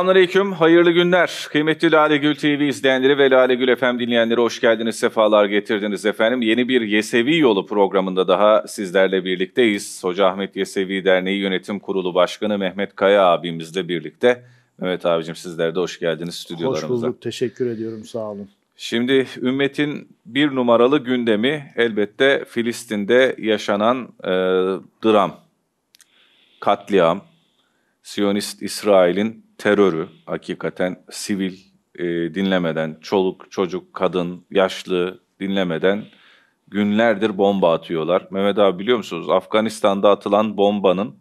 Selamünaleyküm, hayırlı günler. Kıymetli Lale Gül TV izleyenleri ve Lale Gül FM dinleyenleri hoş geldiniz, sefalar getirdiniz efendim. Yeni bir Yesevi Yolu programında daha sizlerle birlikteyiz. Hoca Ahmet Yesevi Derneği Yönetim Kurulu Başkanı Mehmet Kaya abimizle birlikte. Mehmet abicim sizler de hoş geldiniz stüdyolarımıza. Hoş bulduk, teşekkür ediyorum, sağ olun. Şimdi ümmetin bir numaralı gündemi elbette Filistin'de yaşanan e, dram, katliam, Siyonist İsrail'in terörü hakikaten sivil e, dinlemeden, çoluk, çocuk, kadın, yaşlı dinlemeden günlerdir bomba atıyorlar. Mehmet abi biliyor musunuz Afganistan'da atılan bombanın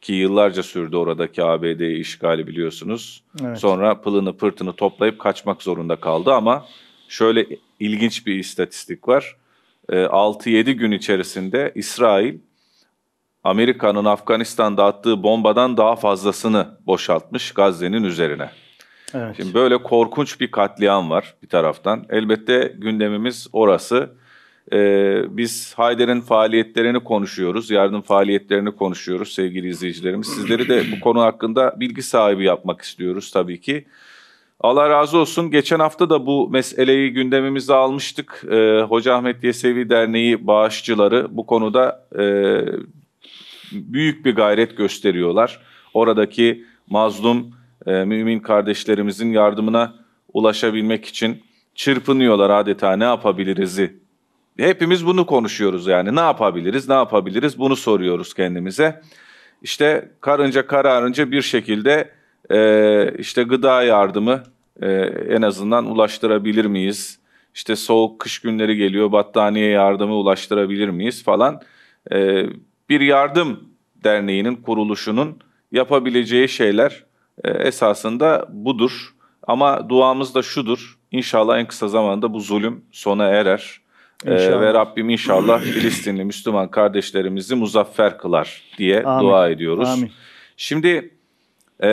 ki yıllarca sürdü oradaki ABD işgali biliyorsunuz. Evet. Sonra pılını pırtını toplayıp kaçmak zorunda kaldı ama şöyle ilginç bir istatistik var. 6-7 e, gün içerisinde İsrail Amerika'nın Afganistan'da attığı bombadan daha fazlasını boşaltmış Gazze'nin üzerine. Evet. Şimdi böyle korkunç bir katliam var bir taraftan. Elbette gündemimiz orası. Ee, biz Hayder'in faaliyetlerini konuşuyoruz, yardım faaliyetlerini konuşuyoruz sevgili izleyicilerimiz. Sizleri de bu konu hakkında bilgi sahibi yapmak istiyoruz tabii ki. Allah razı olsun. Geçen hafta da bu meseleyi gündemimize almıştık. Ee, Hoca Ahmet Yesevi Derneği bağışçıları bu konuda e, büyük bir gayret gösteriyorlar. Oradaki mazlum e, mümin kardeşlerimizin yardımına ulaşabilmek için çırpınıyorlar adeta ne yapabiliriz'i. Hepimiz bunu konuşuyoruz yani ne yapabiliriz ne yapabiliriz bunu soruyoruz kendimize. İşte karınca kararınca bir şekilde e, işte gıda yardımı e, en azından ulaştırabilir miyiz? İşte soğuk kış günleri geliyor battaniye yardımı ulaştırabilir miyiz falan. E, bir yardım derneğinin kuruluşunun yapabileceği şeyler e, esasında budur. Ama duamız da şudur. İnşallah en kısa zamanda bu zulüm sona erer. E, inşallah. ve Rabbim inşallah Filistinli Müslüman kardeşlerimizi muzaffer kılar diye Amin. dua ediyoruz. Amin. Şimdi e,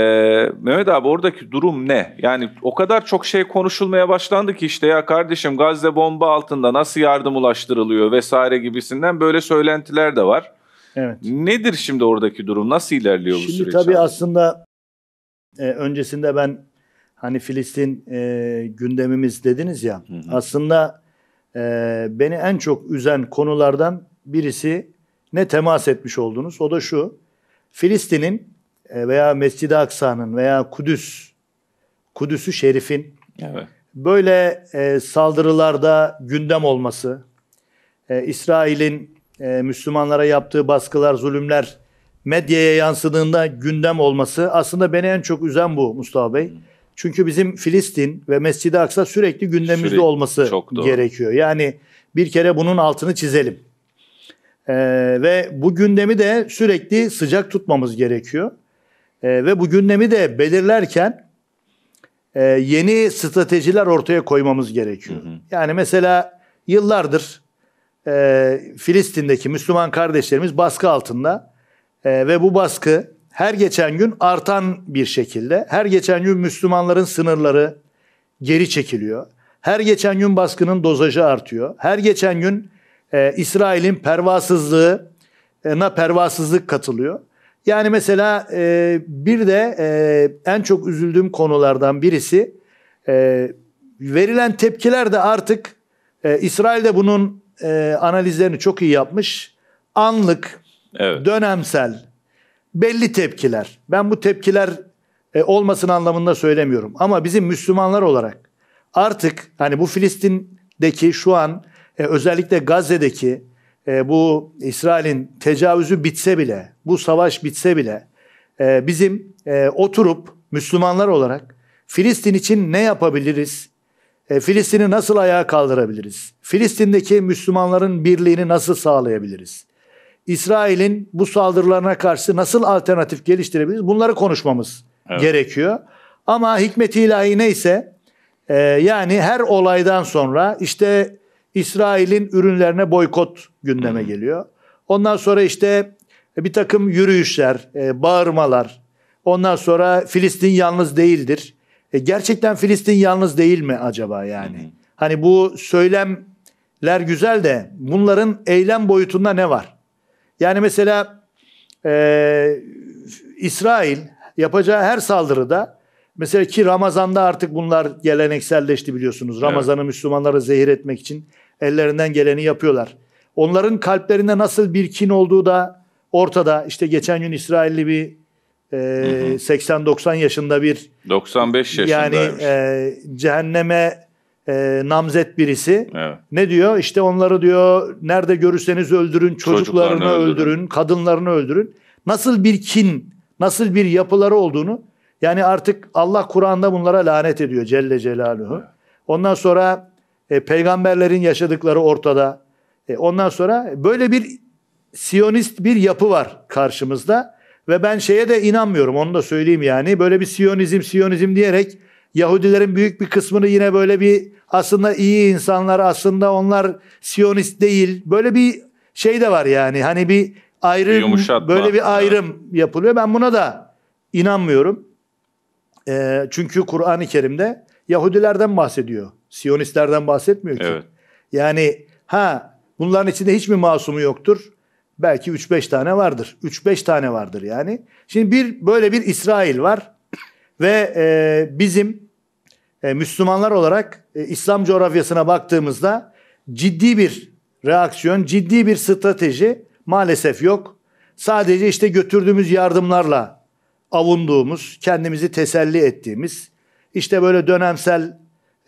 Mehmet abi oradaki durum ne? Yani o kadar çok şey konuşulmaya başlandı ki işte ya kardeşim Gazze bomba altında nasıl yardım ulaştırılıyor vesaire gibisinden böyle söylentiler de var. Evet. Nedir şimdi oradaki durum? Nasıl ilerliyor şimdi bu süreç? Şimdi tabii abi? aslında e, öncesinde ben hani Filistin e, gündemimiz dediniz ya. Hı hı. Aslında e, beni en çok üzen konulardan birisi ne temas etmiş oldunuz? O da şu. Filistin'in e, veya Mescid-i Aksa'nın veya Kudüs, Kudüs'ü Şerif'in evet. böyle e, saldırılarda gündem olması, e, İsrail'in e, Müslümanlara yaptığı baskılar, zulümler medyaya yansıdığında gündem olması aslında beni en çok üzen bu Mustafa Bey. Çünkü bizim Filistin ve Mescid-i Aksa sürekli gündemimizde sürekli, olması gerekiyor. Yani bir kere bunun altını çizelim. Ee, ve bu gündemi de sürekli sıcak tutmamız gerekiyor. Ee, ve bu gündemi de belirlerken e, yeni stratejiler ortaya koymamız gerekiyor. Hı hı. Yani mesela yıllardır e, Filistin'deki Müslüman kardeşlerimiz baskı altında e, ve bu baskı her geçen gün artan bir şekilde, her geçen gün Müslümanların sınırları geri çekiliyor. Her geçen gün baskının dozajı artıyor. Her geçen gün e, İsrail'in pervasızlığına pervasızlık katılıyor. Yani mesela e, bir de e, en çok üzüldüğüm konulardan birisi e, verilen tepkiler de artık e, İsrail de bunun e, analizlerini çok iyi yapmış. Anlık, evet. dönemsel, belli tepkiler. Ben bu tepkiler e, olmasın anlamında söylemiyorum. Ama bizim Müslümanlar olarak artık hani bu Filistin'deki şu an e, özellikle Gazze'deki e, bu İsrail'in tecavüzü bitse bile, bu savaş bitse bile e, bizim e, oturup Müslümanlar olarak Filistin için ne yapabiliriz? e, Filistin'i nasıl ayağa kaldırabiliriz? Filistin'deki Müslümanların birliğini nasıl sağlayabiliriz? İsrail'in bu saldırılarına karşı nasıl alternatif geliştirebiliriz? Bunları konuşmamız evet. gerekiyor. Ama hikmeti ilahi neyse e, yani her olaydan sonra işte İsrail'in ürünlerine boykot gündeme Hı. geliyor. Ondan sonra işte bir takım yürüyüşler, e, bağırmalar. Ondan sonra Filistin yalnız değildir. E, gerçekten Filistin yalnız değil mi acaba yani? Hı hı. Hani bu söylemler güzel de bunların eylem boyutunda ne var? Yani mesela e, İsrail yapacağı her saldırıda mesela ki Ramazan'da artık bunlar gelenekselleşti biliyorsunuz. Ramazan'ı evet. Müslümanlara zehir etmek için ellerinden geleni yapıyorlar. Onların kalplerinde nasıl bir kin olduğu da ortada. İşte geçen gün İsrailli bir e, ee, 80-90 yaşında bir 95 yaşında Yani e, cehenneme e, namzet birisi. Evet. Ne diyor? İşte onları diyor nerede görürseniz öldürün, çocuklarını, çocuklarını öldürün, öldürün, kadınlarını öldürün. Nasıl bir kin, nasıl bir yapıları olduğunu yani artık Allah Kur'an'da bunlara lanet ediyor Celle Celaluhu. Evet. Ondan sonra e, peygamberlerin yaşadıkları ortada. E, ondan sonra böyle bir siyonist bir yapı var karşımızda. Ve ben şeye de inanmıyorum onu da söyleyeyim yani. Böyle bir siyonizm siyonizm diyerek Yahudilerin büyük bir kısmını yine böyle bir aslında iyi insanlar aslında onlar siyonist değil. Böyle bir şey de var yani hani bir ayrım Yumuşatma. böyle bir ayrım yapılıyor. Ben buna da inanmıyorum. E, çünkü Kur'an-ı Kerim'de Yahudilerden bahsediyor. Siyonistlerden bahsetmiyor ki. Evet. Yani ha bunların içinde hiç mi masumu yoktur? Belki 3-5 tane vardır. 3-5 tane vardır yani. Şimdi bir böyle bir İsrail var ve e, bizim e, Müslümanlar olarak e, İslam coğrafyasına baktığımızda ciddi bir reaksiyon, ciddi bir strateji maalesef yok. Sadece işte götürdüğümüz yardımlarla avunduğumuz, kendimizi teselli ettiğimiz, işte böyle dönemsel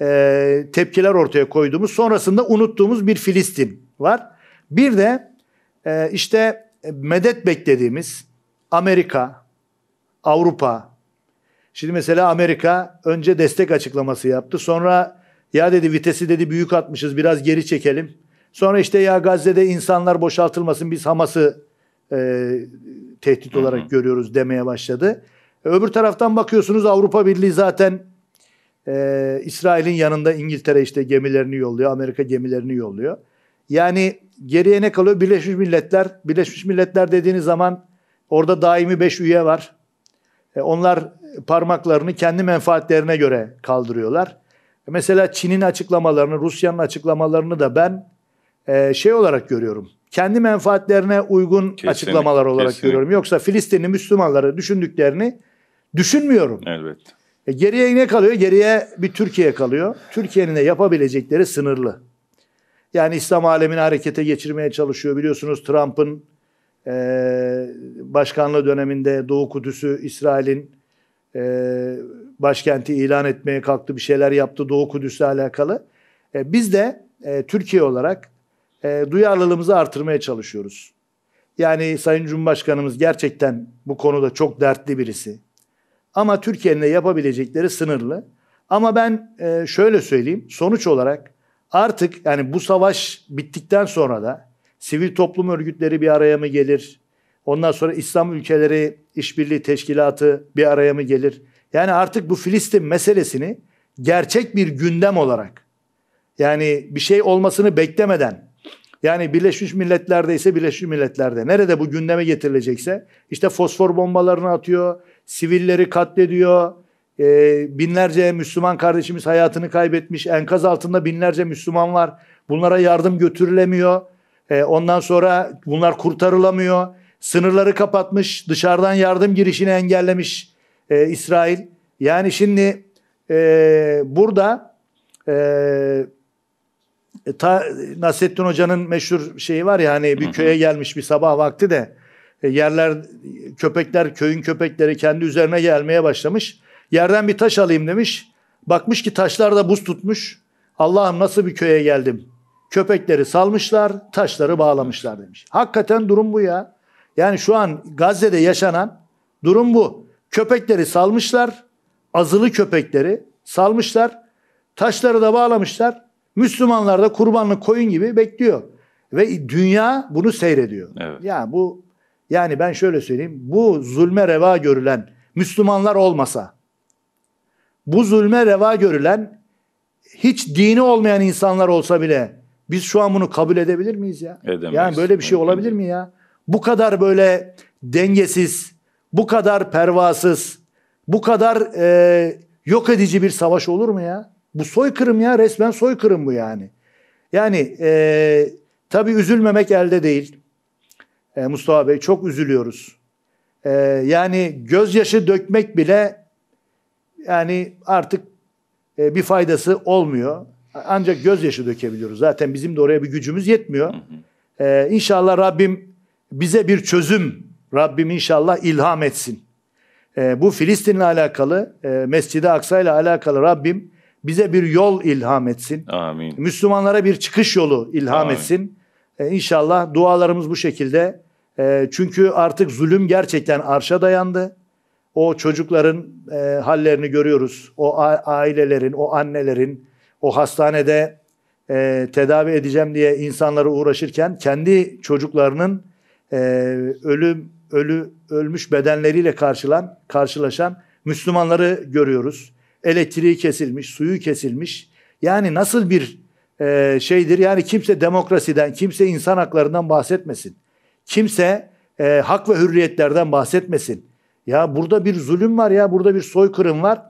e, tepkiler ortaya koyduğumuz, sonrasında unuttuğumuz bir Filistin var. Bir de ee, e, işte medet beklediğimiz Amerika, Avrupa. Şimdi mesela Amerika önce destek açıklaması yaptı. Sonra ya dedi vitesi dedi büyük atmışız biraz geri çekelim. Sonra işte ya Gazze'de insanlar boşaltılmasın biz Hamas'ı e, tehdit hı hı. olarak görüyoruz demeye başladı. E, öbür taraftan bakıyorsunuz Avrupa Birliği zaten e, İsrail'in yanında İngiltere işte gemilerini yolluyor, Amerika gemilerini yolluyor. Yani geriye ne kalıyor? Birleşmiş Milletler. Birleşmiş Milletler dediğiniz zaman orada daimi 5 üye var. E, onlar parmaklarını kendi menfaatlerine göre kaldırıyorlar. E, mesela Çin'in açıklamalarını, Rusya'nın açıklamalarını da ben e, şey olarak görüyorum. Kendi menfaatlerine uygun kesinlikle, açıklamalar olarak kesinlikle. görüyorum. Yoksa Filistinli Müslümanları düşündüklerini düşünmüyorum. Elbette. E, geriye ne kalıyor? Geriye bir Türkiye kalıyor. Türkiye'nin de yapabilecekleri sınırlı. Yani İslam alemini harekete geçirmeye çalışıyor. Biliyorsunuz Trump'ın e, başkanlığı döneminde Doğu Kudüs'ü İsrail'in e, başkenti ilan etmeye kalktı. Bir şeyler yaptı Doğu Kudüs'le alakalı. E, biz de e, Türkiye olarak e, duyarlılığımızı artırmaya çalışıyoruz. Yani Sayın Cumhurbaşkanımız gerçekten bu konuda çok dertli birisi. Ama Türkiye'nin de yapabilecekleri sınırlı. Ama ben e, şöyle söyleyeyim. Sonuç olarak Artık yani bu savaş bittikten sonra da sivil toplum örgütleri bir araya mı gelir? Ondan sonra İslam ülkeleri işbirliği teşkilatı bir araya mı gelir? Yani artık bu Filistin meselesini gerçek bir gündem olarak yani bir şey olmasını beklemeden yani Birleşmiş Milletler'de ise Birleşmiş Milletler'de nerede bu gündeme getirilecekse işte fosfor bombalarını atıyor, sivilleri katlediyor, e, binlerce Müslüman kardeşimiz hayatını kaybetmiş. Enkaz altında binlerce Müslüman var. Bunlara yardım götürülemiyor. E, ondan sonra bunlar kurtarılamıyor. Sınırları kapatmış. Dışarıdan yardım girişini engellemiş e, İsrail. Yani şimdi e, burada e, e ta, Nasrettin Hoca'nın meşhur şeyi var ya hani bir köye gelmiş bir sabah vakti de e, yerler köpekler köyün köpekleri kendi üzerine gelmeye başlamış. Yerden bir taş alayım demiş. Bakmış ki taşlar da buz tutmuş. Allah'ım nasıl bir köye geldim. Köpekleri salmışlar, taşları bağlamışlar demiş. Hakikaten durum bu ya. Yani şu an Gazze'de yaşanan durum bu. Köpekleri salmışlar, azılı köpekleri salmışlar, taşları da bağlamışlar. Müslümanlar da kurbanlık koyun gibi bekliyor. Ve dünya bunu seyrediyor. Evet. Ya bu yani ben şöyle söyleyeyim. Bu zulme reva görülen Müslümanlar olmasa bu zulme reva görülen hiç dini olmayan insanlar olsa bile biz şu an bunu kabul edebilir miyiz ya? Edemeyiz. Yani böyle bir şey olabilir mi ya? Bu kadar böyle dengesiz, bu kadar pervasız, bu kadar e, yok edici bir savaş olur mu ya? Bu soykırım ya resmen soykırım bu yani. Yani e, tabii üzülmemek elde değil. E, Mustafa Bey çok üzülüyoruz. E, yani gözyaşı dökmek bile yani artık e, bir faydası olmuyor. Ancak gözyaşı dökebiliyoruz. Zaten bizim de oraya bir gücümüz yetmiyor. E, inşallah Rabbim bize bir çözüm Rabbim inşallah ilham etsin. E, bu Filistin'le alakalı, e, Mescid-i Aksa ile alakalı Rabbim bize bir yol ilham etsin. Amin. Müslümanlara bir çıkış yolu ilham Amin. etsin. E, inşallah dualarımız bu şekilde. E, çünkü artık zulüm gerçekten arşa dayandı. O çocukların e, hallerini görüyoruz. O ailelerin, o annelerin, o hastanede e, tedavi edeceğim diye insanlara uğraşırken kendi çocuklarının e, ölüm ölü ölmüş bedenleriyle karşılan karşılaşan Müslümanları görüyoruz. Elektriği kesilmiş, suyu kesilmiş. Yani nasıl bir e, şeydir? Yani kimse demokrasiden, kimse insan haklarından bahsetmesin. Kimse e, hak ve hürriyetlerden bahsetmesin. Ya burada bir zulüm var ya burada bir soykırım var.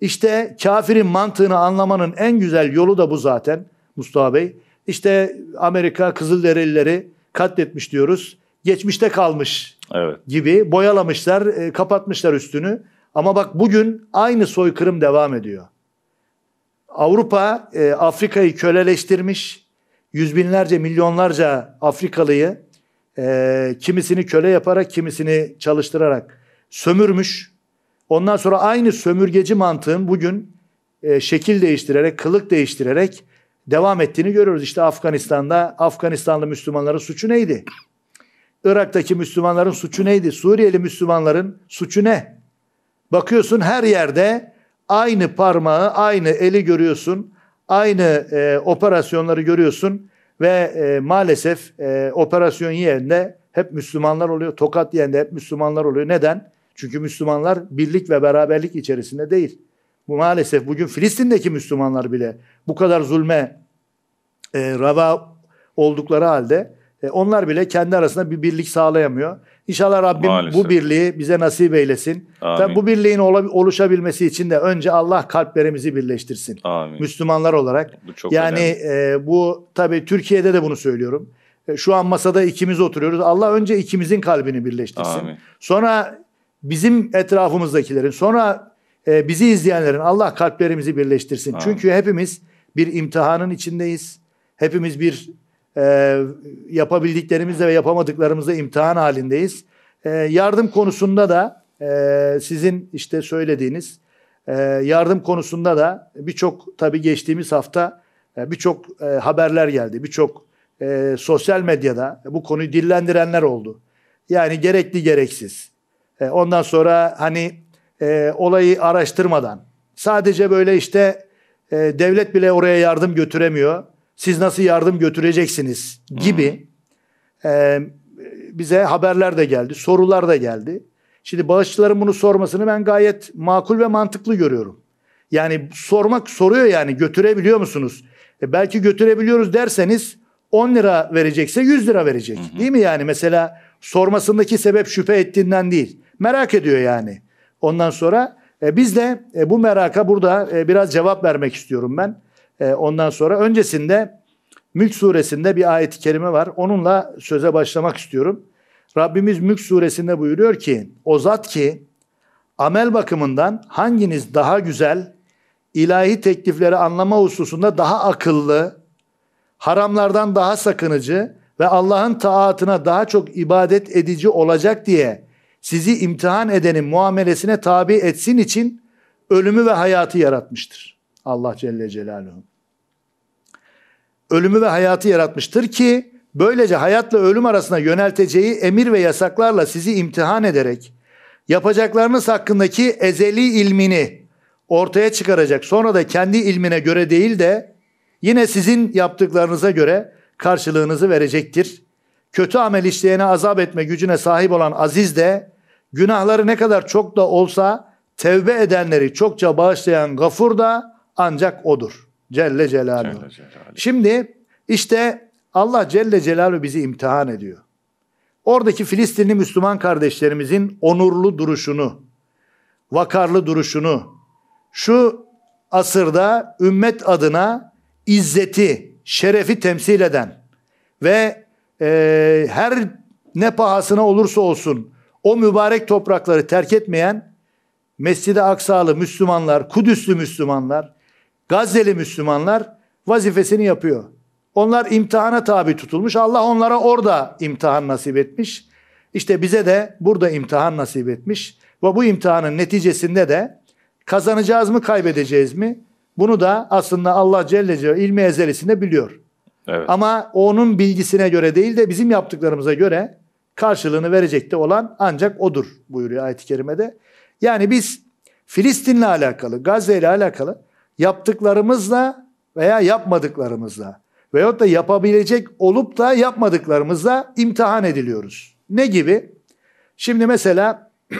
İşte kafirin mantığını anlamanın en güzel yolu da bu zaten Mustafa Bey. İşte Amerika Kızılderilileri katletmiş diyoruz. Geçmişte kalmış evet. gibi boyalamışlar, e, kapatmışlar üstünü. Ama bak bugün aynı soykırım devam ediyor. Avrupa e, Afrika'yı köleleştirmiş. Yüz binlerce, milyonlarca Afrikalıyı e, kimisini köle yaparak, kimisini çalıştırarak sömürmüş. Ondan sonra aynı sömürgeci mantığın bugün e, şekil değiştirerek, kılık değiştirerek devam ettiğini görüyoruz. İşte Afganistan'da Afganistanlı Müslümanların suçu neydi? Irak'taki Müslümanların suçu neydi? Suriyeli Müslümanların suçu ne? Bakıyorsun her yerde aynı parmağı, aynı eli görüyorsun. Aynı e, operasyonları görüyorsun ve e, maalesef e, operasyon yerinde hep Müslümanlar oluyor. Tokat yerinde hep Müslümanlar oluyor. Neden? Çünkü Müslümanlar birlik ve beraberlik içerisinde değil. Bu maalesef bugün Filistin'deki Müslümanlar bile bu kadar zulme e, rava oldukları halde e, onlar bile kendi arasında bir birlik sağlayamıyor. İnşallah Rabbim maalesef. bu birliği bize nasip eylesin. Amin. bu birliğin oluşabilmesi için de önce Allah kalplerimizi birleştirsin. Amin. Müslümanlar olarak. Bu çok yani e, bu tabii Türkiye'de de bunu söylüyorum. E, şu an masada ikimiz oturuyoruz. Allah önce ikimizin kalbini birleştirsin. Amin. Sonra bizim etrafımızdakilerin sonra e, bizi izleyenlerin Allah kalplerimizi birleştirsin. Amin. Çünkü hepimiz bir imtihanın içindeyiz. Hepimiz bir e, yapabildiklerimizle ve yapamadıklarımızla imtihan halindeyiz. E, yardım konusunda da e, sizin işte söylediğiniz e, yardım konusunda da birçok tabii geçtiğimiz hafta e, birçok e, haberler geldi. Birçok e, sosyal medyada bu konuyu dillendirenler oldu. Yani gerekli gereksiz e, ondan sonra hani e, olayı araştırmadan sadece böyle işte e, devlet bile oraya yardım götüremiyor. Siz nasıl yardım götüreceksiniz gibi hmm. e, bize haberler de geldi, sorular da geldi. Şimdi bağışçıların bunu sormasını ben gayet makul ve mantıklı görüyorum. Yani sormak soruyor yani götürebiliyor musunuz? E belki götürebiliyoruz derseniz 10 lira verecekse 100 lira verecek. Hı hı. Değil mi yani mesela sormasındaki sebep şüphe ettiğinden değil. Merak ediyor yani. Ondan sonra e, biz de e, bu meraka burada e, biraz cevap vermek istiyorum ben. E, ondan sonra öncesinde Mülk suresinde bir ayet-i kerime var. Onunla söze başlamak istiyorum. Rabbimiz Mülk suresinde buyuruyor ki o zat ki amel bakımından hanginiz daha güzel, ilahi teklifleri anlama hususunda daha akıllı, haramlardan daha sakınıcı ve Allah'ın taatına daha çok ibadet edici olacak diye sizi imtihan edenin muamelesine tabi etsin için ölümü ve hayatı yaratmıştır. Allah Celle Celaluhu. Ölümü ve hayatı yaratmıştır ki böylece hayatla ölüm arasında yönelteceği emir ve yasaklarla sizi imtihan ederek yapacaklarınız hakkındaki ezeli ilmini ortaya çıkaracak. Sonra da kendi ilmine göre değil de yine sizin yaptıklarınıza göre karşılığınızı verecektir. Kötü amel işleyene azap etme gücüne sahip olan aziz de Günahları ne kadar çok da olsa tevbe edenleri çokça bağışlayan gafur da ancak odur. Celle Celaluhu. Celle Celaluhu. Şimdi işte Allah Celle Celaluhu bizi imtihan ediyor. Oradaki Filistinli Müslüman kardeşlerimizin onurlu duruşunu, vakarlı duruşunu, şu asırda ümmet adına izzeti, şerefi temsil eden ve e, her ne pahasına olursa olsun o mübarek toprakları terk etmeyen Mescid-i Aksa'lı Müslümanlar, Kudüslü Müslümanlar, Gazze'li Müslümanlar vazifesini yapıyor. Onlar imtihana tabi tutulmuş. Allah onlara orada imtihan nasip etmiş. İşte bize de burada imtihan nasip etmiş. Ve bu imtihanın neticesinde de kazanacağız mı kaybedeceğiz mi? Bunu da aslında Allah Celle Celle ilmi ezelisinde biliyor. Evet. Ama onun bilgisine göre değil de bizim yaptıklarımıza göre karşılığını verecekte olan ancak odur buyuruyor ayet-i kerimede. Yani biz Filistin'le alakalı, Gazze ile alakalı yaptıklarımızla veya yapmadıklarımızla veyahut da yapabilecek olup da yapmadıklarımızla imtihan ediliyoruz. Ne gibi? Şimdi mesela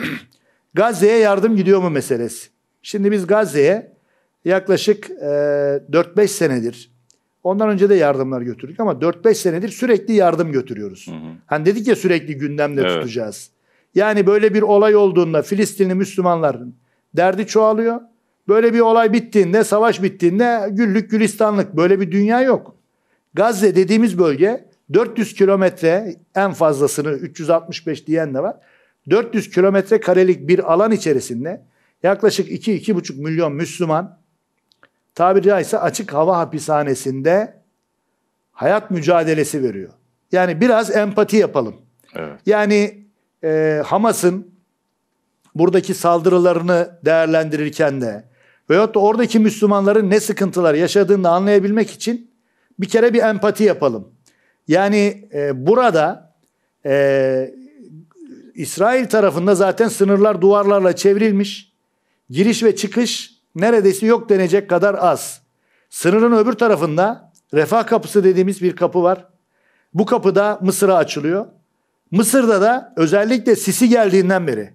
Gazze'ye yardım gidiyor mu meselesi. Şimdi biz Gazze'ye yaklaşık 4-5 senedir Ondan önce de yardımlar götürdük ama 4-5 senedir sürekli yardım götürüyoruz. Hı hı. Hani dedik ya sürekli gündemde evet. tutacağız. Yani böyle bir olay olduğunda Filistinli Müslümanların derdi çoğalıyor. Böyle bir olay bittiğinde, savaş bittiğinde güllük gülistanlık böyle bir dünya yok. Gazze dediğimiz bölge 400 kilometre en fazlasını 365 diyen de var. 400 kilometre karelik bir alan içerisinde yaklaşık 2-2,5 milyon Müslüman tabiri caizse açık hava hapishanesinde hayat mücadelesi veriyor. Yani biraz empati yapalım. Evet. Yani e, Hamas'ın buradaki saldırılarını değerlendirirken de veyahut da oradaki Müslümanların ne sıkıntılar yaşadığını anlayabilmek için bir kere bir empati yapalım. Yani e, burada e, İsrail tarafında zaten sınırlar duvarlarla çevrilmiş. Giriş ve çıkış neredeyse yok denecek kadar az. Sınırın öbür tarafında refah kapısı dediğimiz bir kapı var. Bu kapı da Mısır'a açılıyor. Mısır'da da özellikle Sisi geldiğinden beri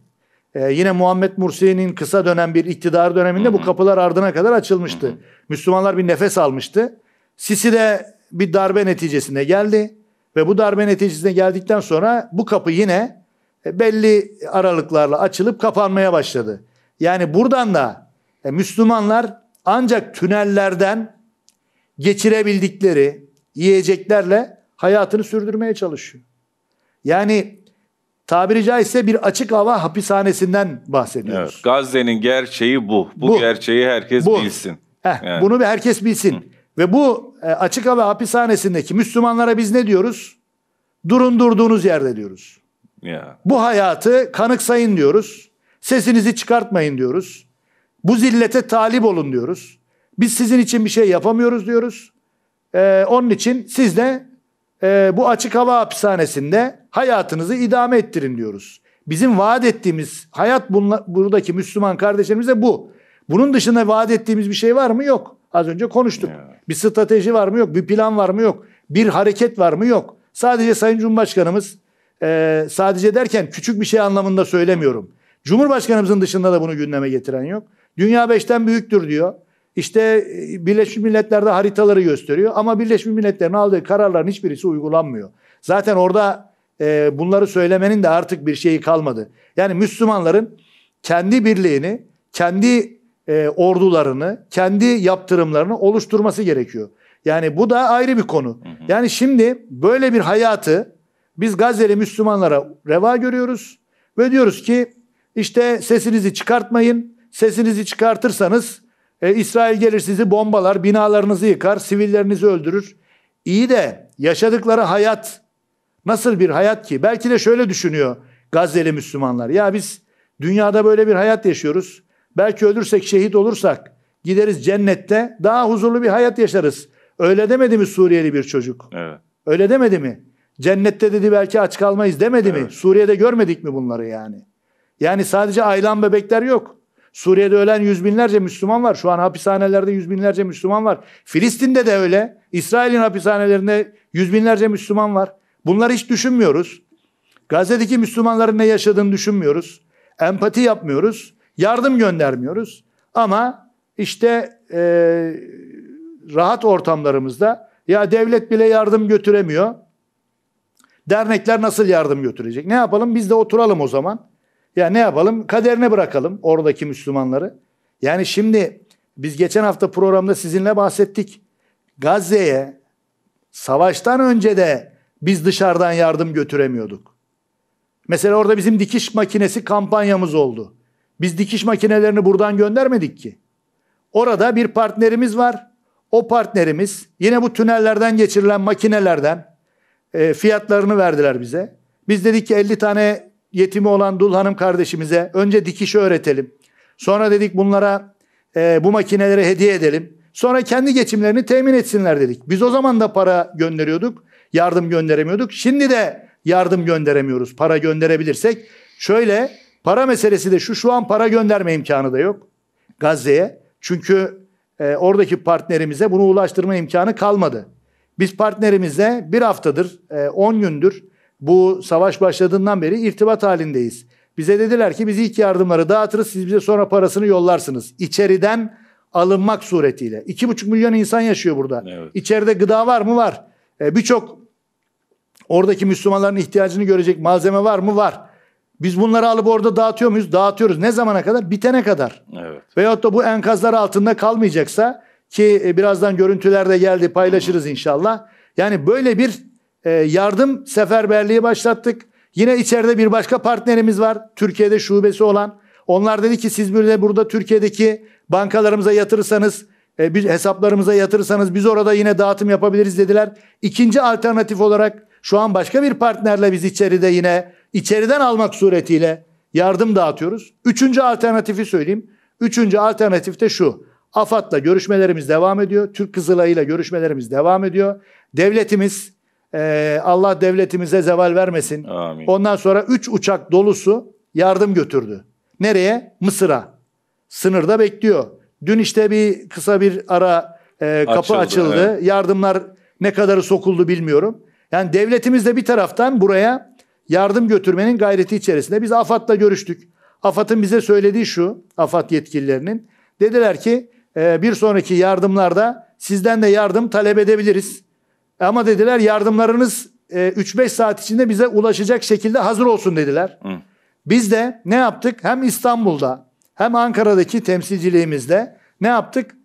e, yine Muhammed Mursi'nin kısa dönem bir iktidar döneminde bu kapılar ardına kadar açılmıştı. Müslümanlar bir nefes almıştı. Sisi de bir darbe neticesinde geldi ve bu darbe neticesinde geldikten sonra bu kapı yine e, belli aralıklarla açılıp kapanmaya başladı. Yani buradan da e, Müslümanlar ancak tünellerden geçirebildikleri yiyeceklerle hayatını sürdürmeye çalışıyor. Yani tabiri caizse bir açık hava hapishanesinden bahsediyoruz. Evet, Gazze'nin gerçeği bu. bu. Bu gerçeği herkes bu. bilsin. Heh, yani. Bunu bir herkes bilsin. Hı. Ve bu e, açık hava hapishanesindeki Müslümanlara biz ne diyoruz? Durun durduğunuz yerde diyoruz. Ya. Bu hayatı kanıksayın diyoruz. Sesinizi çıkartmayın diyoruz. Bu zillete talip olun diyoruz. Biz sizin için bir şey yapamıyoruz diyoruz. Ee, onun için siz de e, bu açık hava hapishanesinde hayatınızı idame ettirin diyoruz. Bizim vaat ettiğimiz hayat bunla, buradaki Müslüman kardeşlerimize bu. Bunun dışında vaat ettiğimiz bir şey var mı? Yok. Az önce konuştuk. Ya. Bir strateji var mı? Yok. Bir plan var mı? Yok. Bir hareket var mı? Yok. Sadece Sayın Cumhurbaşkanımız e, sadece derken küçük bir şey anlamında söylemiyorum. Cumhurbaşkanımızın dışında da bunu gündeme getiren yok. Dünya beşten büyüktür diyor. İşte e, Birleşmiş Milletler'de haritaları gösteriyor ama Birleşmiş Milletler'in aldığı kararların hiçbirisi uygulanmıyor. Zaten orada e, bunları söylemenin de artık bir şeyi kalmadı. Yani Müslümanların kendi birliğini, kendi e, ordularını, kendi yaptırımlarını oluşturması gerekiyor. Yani bu da ayrı bir konu. Yani şimdi böyle bir hayatı biz Gazze'li Müslümanlara reva görüyoruz ve diyoruz ki işte sesinizi çıkartmayın sesinizi çıkartırsanız e, İsrail gelir sizi bombalar, binalarınızı yıkar, sivillerinizi öldürür. İyi de yaşadıkları hayat nasıl bir hayat ki? Belki de şöyle düşünüyor Gazze'li Müslümanlar. Ya biz dünyada böyle bir hayat yaşıyoruz. Belki ölürsek, şehit olursak gideriz cennette daha huzurlu bir hayat yaşarız. Öyle demedi mi Suriyeli bir çocuk? Evet. Öyle demedi mi? Cennette dedi belki aç kalmayız demedi evet. mi? Suriye'de görmedik mi bunları yani? Yani sadece aylan bebekler yok. Suriye'de ölen yüz binlerce Müslüman var. Şu an hapishanelerde yüz binlerce Müslüman var. Filistin'de de öyle. İsrail'in hapishanelerinde yüz binlerce Müslüman var. Bunları hiç düşünmüyoruz. Gazze'deki Müslümanların ne yaşadığını düşünmüyoruz. Empati yapmıyoruz. Yardım göndermiyoruz. Ama işte e, rahat ortamlarımızda ya devlet bile yardım götüremiyor. Dernekler nasıl yardım götürecek? Ne yapalım? Biz de oturalım o zaman. Ya ne yapalım? Kaderine bırakalım oradaki Müslümanları. Yani şimdi biz geçen hafta programda sizinle bahsettik. Gazze'ye savaştan önce de biz dışarıdan yardım götüremiyorduk. Mesela orada bizim dikiş makinesi kampanyamız oldu. Biz dikiş makinelerini buradan göndermedik ki. Orada bir partnerimiz var. O partnerimiz yine bu tünellerden geçirilen makinelerden e, fiyatlarını verdiler bize. Biz dedik ki 50 tane yetimi olan dul hanım kardeşimize önce dikiş öğretelim. Sonra dedik bunlara e, bu makineleri hediye edelim. Sonra kendi geçimlerini temin etsinler dedik. Biz o zaman da para gönderiyorduk. Yardım gönderemiyorduk. Şimdi de yardım gönderemiyoruz. Para gönderebilirsek. Şöyle para meselesi de şu şu an para gönderme imkanı da yok. Gazze'ye. Çünkü e, oradaki partnerimize bunu ulaştırma imkanı kalmadı. Biz partnerimize bir haftadır, 10 e, gündür bu savaş başladığından beri irtibat halindeyiz. Bize dediler ki biz ilk yardımları dağıtırız siz bize sonra parasını yollarsınız. İçeriden alınmak suretiyle. 2,5 milyon insan yaşıyor burada. Evet. İçeride gıda var mı? Var. E, Birçok oradaki Müslümanların ihtiyacını görecek malzeme var mı? Var. Biz bunları alıp orada dağıtıyor muyuz? Dağıtıyoruz. Ne zamana kadar? Bitene kadar. Evet. Veyahut da bu enkazlar altında kalmayacaksa ki e, birazdan görüntüler de geldi paylaşırız inşallah. Yani böyle bir ee, yardım seferberliği başlattık. Yine içeride bir başka partnerimiz var. Türkiye'de şubesi olan. Onlar dedi ki siz böyle burada Türkiye'deki bankalarımıza yatırırsanız e, biz hesaplarımıza yatırırsanız biz orada yine dağıtım yapabiliriz dediler. İkinci alternatif olarak şu an başka bir partnerle biz içeride yine içeriden almak suretiyle yardım dağıtıyoruz. Üçüncü alternatifi söyleyeyim. Üçüncü alternatif de şu. AFAD'la görüşmelerimiz devam ediyor. Türk Kızılay'ıyla görüşmelerimiz devam ediyor. Devletimiz ee, Allah devletimize zeval vermesin. Amin. Ondan sonra 3 uçak dolusu yardım götürdü. Nereye? Mısır'a. Sınırda bekliyor. Dün işte bir kısa bir ara e, kapı açıldı. açıldı. Evet. Yardımlar ne kadarı sokuldu bilmiyorum. Yani devletimiz de bir taraftan buraya yardım götürmenin gayreti içerisinde. Biz AFAD'la görüştük. AFAD'ın bize söylediği şu, AFAD yetkililerinin. Dediler ki e, bir sonraki yardımlarda sizden de yardım talep edebiliriz. Ama dediler yardımlarınız 3-5 e, saat içinde bize ulaşacak şekilde hazır olsun dediler. Hı. Biz de ne yaptık? Hem İstanbul'da hem Ankara'daki temsilciliğimizde ne yaptık?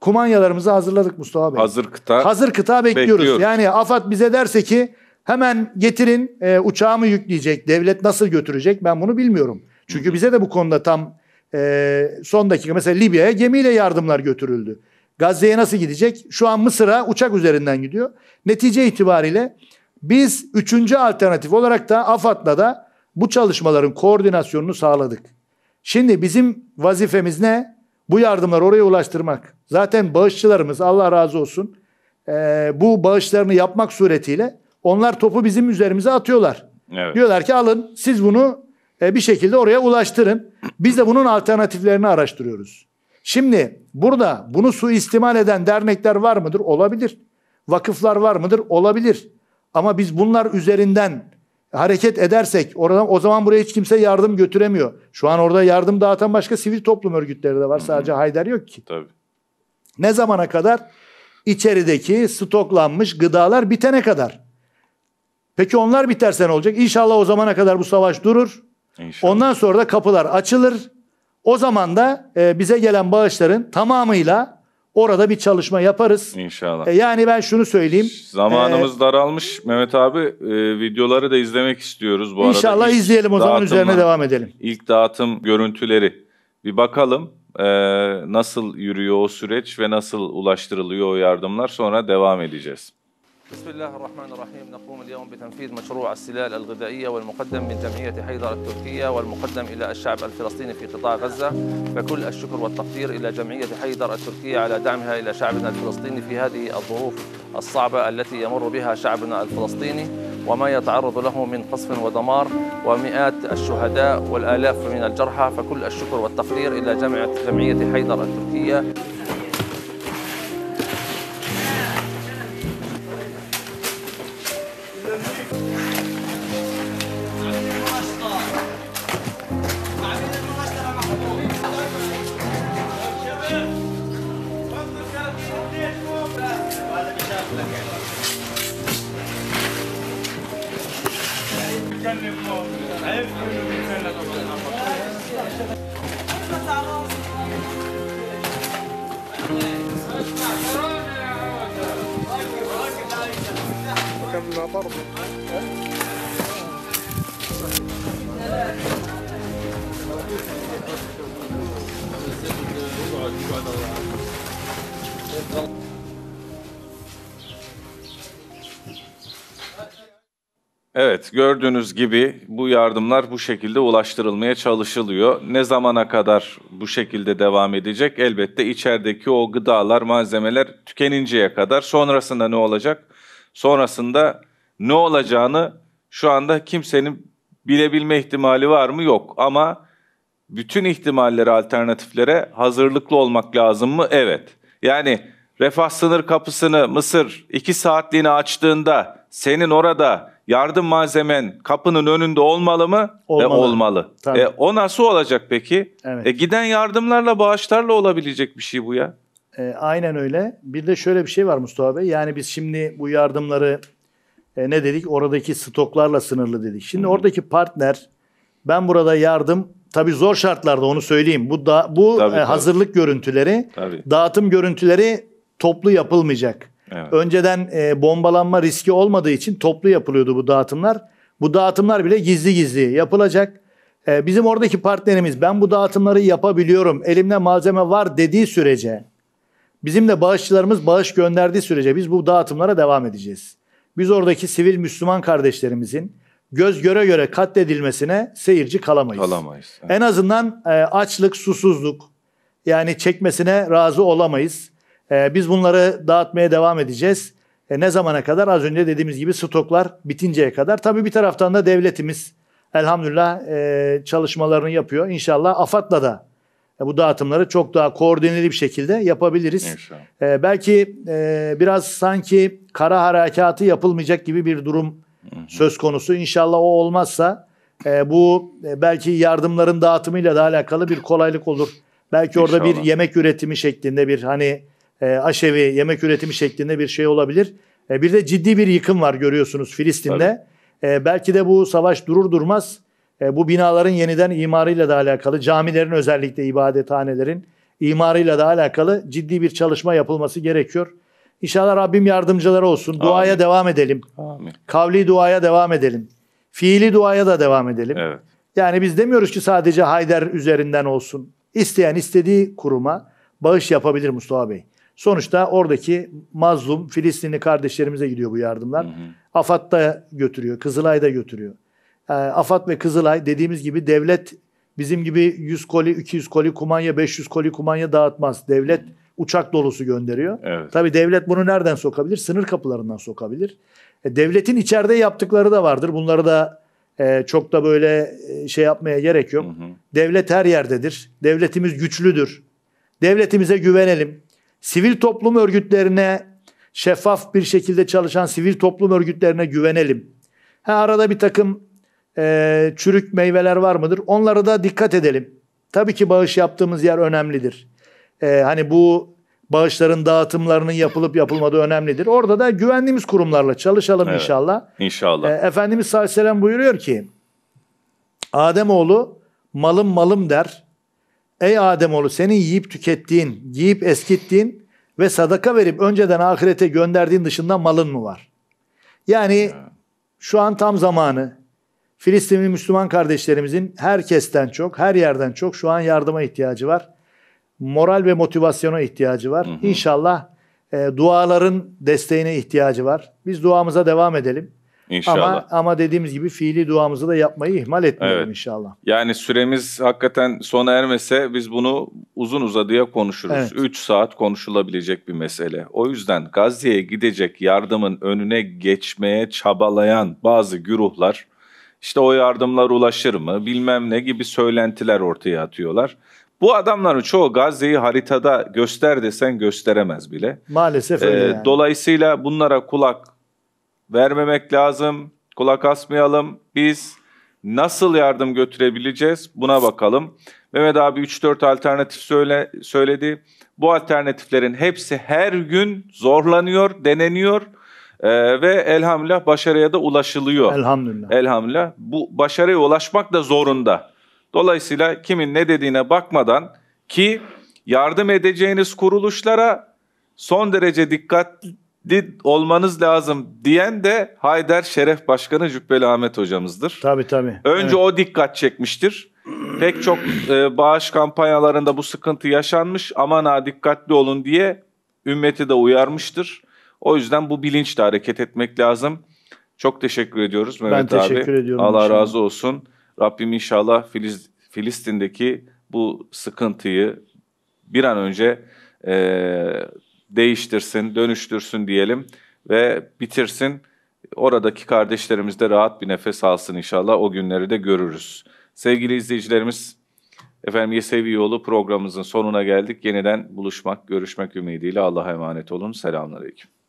Kumanyalarımızı hazırladık Mustafa Bey. Hazır kıta. Hazır kıta bekliyoruz. bekliyoruz. Yani AFAD bize derse ki hemen getirin e, uçağımı yükleyecek, devlet nasıl götürecek ben bunu bilmiyorum. Çünkü Hı. bize de bu konuda tam e, son dakika mesela Libya'ya gemiyle yardımlar götürüldü. Gazze'ye nasıl gidecek? Şu an Mısır'a uçak üzerinden gidiyor. Netice itibariyle biz üçüncü alternatif olarak da AFAD'la da bu çalışmaların koordinasyonunu sağladık. Şimdi bizim vazifemiz ne? Bu yardımları oraya ulaştırmak. Zaten bağışçılarımız Allah razı olsun bu bağışlarını yapmak suretiyle onlar topu bizim üzerimize atıyorlar. Evet. Diyorlar ki alın siz bunu bir şekilde oraya ulaştırın. Biz de bunun alternatiflerini araştırıyoruz. Şimdi burada bunu suistimal eden dernekler var mıdır? Olabilir. Vakıflar var mıdır? Olabilir. Ama biz bunlar üzerinden hareket edersek oradan o zaman buraya hiç kimse yardım götüremiyor. Şu an orada yardım dağıtan başka sivil toplum örgütleri de var. Sadece Haydar yok ki. Tabii. Ne zamana kadar? İçerideki stoklanmış gıdalar bitene kadar. Peki onlar biterse ne olacak? İnşallah o zamana kadar bu savaş durur. İnşallah. Ondan sonra da kapılar açılır. O zaman da e, bize gelen bağışların tamamıyla orada bir çalışma yaparız. İnşallah. E, yani ben şunu söyleyeyim. Zamanımız ee, daralmış Mehmet abi. E, videoları da izlemek istiyoruz bu inşallah arada. İnşallah izleyelim o zaman üzerine devam edelim. İlk dağıtım görüntüleri bir bakalım. E, nasıl yürüyor o süreç ve nasıl ulaştırılıyor o yardımlar sonra devam edeceğiz. بسم الله الرحمن الرحيم نقوم اليوم بتنفيذ مشروع السلال الغذائية والمقدم من جمعية حيدر التركية والمقدم إلى الشعب الفلسطيني في قطاع غزة فكل الشكر والتقدير إلى جمعية حيدر التركية على دعمها إلى شعبنا الفلسطيني في هذه الظروف الصعبة التي يمر بها شعبنا الفلسطيني وما يتعرض له من قصف ودمار ومئات الشهداء والآلاف من الجرحى فكل الشكر والتقدير إلى جمعية حيدر التركية gördüğünüz gibi bu yardımlar bu şekilde ulaştırılmaya çalışılıyor. Ne zamana kadar bu şekilde devam edecek? Elbette içerideki o gıdalar, malzemeler tükeninceye kadar. Sonrasında ne olacak? Sonrasında ne olacağını şu anda kimsenin bilebilme ihtimali var mı? Yok. Ama bütün ihtimalleri alternatiflere hazırlıklı olmak lazım mı? Evet. Yani refah sınır kapısını Mısır 2 saatliğine açtığında senin orada yardım malzemen kapının önünde olmalı mı? Olmalı. E, olmalı. E, o nasıl olacak peki? Evet. E, giden yardımlarla, bağışlarla olabilecek bir şey bu ya. E, aynen öyle. Bir de şöyle bir şey var Mustafa Bey. Yani biz şimdi bu yardımları e, ne dedik? Oradaki stoklarla sınırlı dedik. Şimdi Hı. oradaki partner ben burada yardım tabii zor şartlarda onu söyleyeyim. Bu da bu tabii, e, hazırlık tabii. görüntüleri, tabii. dağıtım görüntüleri toplu yapılmayacak. Evet. Önceden e, bombalanma riski olmadığı için toplu yapılıyordu bu dağıtımlar. Bu dağıtımlar bile gizli gizli yapılacak. E, bizim oradaki partnerimiz ben bu dağıtımları yapabiliyorum, elimde malzeme var dediği sürece, bizim de bağışçılarımız bağış gönderdiği sürece biz bu dağıtımlara devam edeceğiz. Biz oradaki sivil Müslüman kardeşlerimizin göz göre göre katledilmesine seyirci kalamayız. Kalamayız. Evet. En azından e, açlık, susuzluk yani çekmesine razı olamayız. Ee, biz bunları dağıtmaya devam edeceğiz. Ee, ne zamana kadar? Az önce dediğimiz gibi stoklar bitinceye kadar. Tabii bir taraftan da devletimiz elhamdülillah e, çalışmalarını yapıyor. İnşallah AFAD'la da e, bu dağıtımları çok daha koordineli bir şekilde yapabiliriz. İnşallah. Ee, belki e, biraz sanki kara harekatı yapılmayacak gibi bir durum hı hı. söz konusu. İnşallah o olmazsa e, bu e, belki yardımların dağıtımıyla da alakalı bir kolaylık olur. Belki İnşallah. orada bir yemek üretimi şeklinde bir hani e, aşevi yemek üretimi şeklinde bir şey olabilir. E, bir de ciddi bir yıkım var görüyorsunuz Filistin'de. E, belki de bu savaş durur durmaz e, bu binaların yeniden imarıyla da alakalı, camilerin özellikle ibadethanelerin imarıyla da alakalı ciddi bir çalışma yapılması gerekiyor. İnşallah Rabbim yardımcıları olsun. Duaya Amin. devam edelim. Amin. Kavli duaya devam edelim. Fiili duaya da devam edelim. Evet. Yani biz demiyoruz ki sadece Hayder üzerinden olsun. İsteyen istediği kuruma bağış yapabilir Mustafa Bey. Sonuçta oradaki mazlum Filistinli kardeşlerimize gidiyor bu yardımlar. Hı hı. AFAD'da götürüyor, Kızılay'da götürüyor. E, ee, AFAD ve Kızılay dediğimiz gibi devlet bizim gibi 100 koli, 200 koli kumanya, 500 koli kumanya dağıtmaz. Devlet hı. uçak dolusu gönderiyor. Evet. Tabii devlet bunu nereden sokabilir? Sınır kapılarından sokabilir. E, devletin içeride yaptıkları da vardır. Bunları da e, çok da böyle e, şey yapmaya gerek yok. Hı hı. Devlet her yerdedir. Devletimiz güçlüdür. Devletimize güvenelim sivil toplum örgütlerine şeffaf bir şekilde çalışan sivil toplum örgütlerine güvenelim. Ha, arada bir takım e, çürük meyveler var mıdır? Onlara da dikkat edelim. Tabii ki bağış yaptığımız yer önemlidir. E, hani bu bağışların dağıtımlarının yapılıp yapılmadığı önemlidir. Orada da güvendiğimiz kurumlarla çalışalım evet, inşallah. İnşallah. E, Efendimiz sallallahu aleyhi ve sellem buyuruyor ki Ademoğlu malım malım der. Ey Ademoğlu senin yiyip tükettiğin, giyip eskittiğin ve sadaka verip önceden ahirete gönderdiğin dışında malın mı var? Yani şu an tam zamanı Filistinli Müslüman kardeşlerimizin herkesten çok, her yerden çok şu an yardıma ihtiyacı var. Moral ve motivasyona ihtiyacı var. Hı hı. İnşallah e, duaların desteğine ihtiyacı var. Biz duamıza devam edelim. İnşallah. Ama, ama dediğimiz gibi fiili duamızı da yapmayı ihmal etmeyelim evet. inşallah. Yani süremiz hakikaten sona ermese biz bunu uzun uzadıya konuşuruz. Evet. saat konuşulabilecek bir mesele. O yüzden Gazze'ye gidecek yardımın önüne geçmeye çabalayan bazı güruhlar işte o yardımlar ulaşır mı bilmem ne gibi söylentiler ortaya atıyorlar. Bu adamların çoğu Gazze'yi haritada göster desen gösteremez bile. Maalesef öyle ee, yani. Dolayısıyla bunlara kulak vermemek lazım, kulak asmayalım. Biz nasıl yardım götürebileceğiz buna bakalım. Mehmet abi 3-4 alternatif söyle, söyledi. Bu alternatiflerin hepsi her gün zorlanıyor, deneniyor ee, ve elhamdülillah başarıya da ulaşılıyor. Elhamdülillah. Elhamdülillah. Bu başarıya ulaşmak da zorunda. Dolayısıyla kimin ne dediğine bakmadan ki yardım edeceğiniz kuruluşlara son derece dikkat olmanız lazım diyen de Haydar Şeref Başkanı Cübbeli Ahmet hocamızdır. Tabii tabii. Önce evet. o dikkat çekmiştir. Pek çok e, bağış kampanyalarında bu sıkıntı yaşanmış. Aman ha dikkatli olun diye ümmeti de uyarmıştır. O yüzden bu bilinçle hareket etmek lazım. Çok teşekkür ediyoruz Mehmet ben teşekkür abi. Ediyorum Allah inşallah. razı olsun. Rabbim inşallah Filiz, Filistin'deki bu sıkıntıyı bir an önce e, değiştirsin, dönüştürsün diyelim ve bitirsin. Oradaki kardeşlerimiz de rahat bir nefes alsın inşallah. O günleri de görürüz. Sevgili izleyicilerimiz, efendim Yesevi Yolu programımızın sonuna geldik. Yeniden buluşmak, görüşmek ümidiyle Allah'a emanet olun. Selamünaleyküm.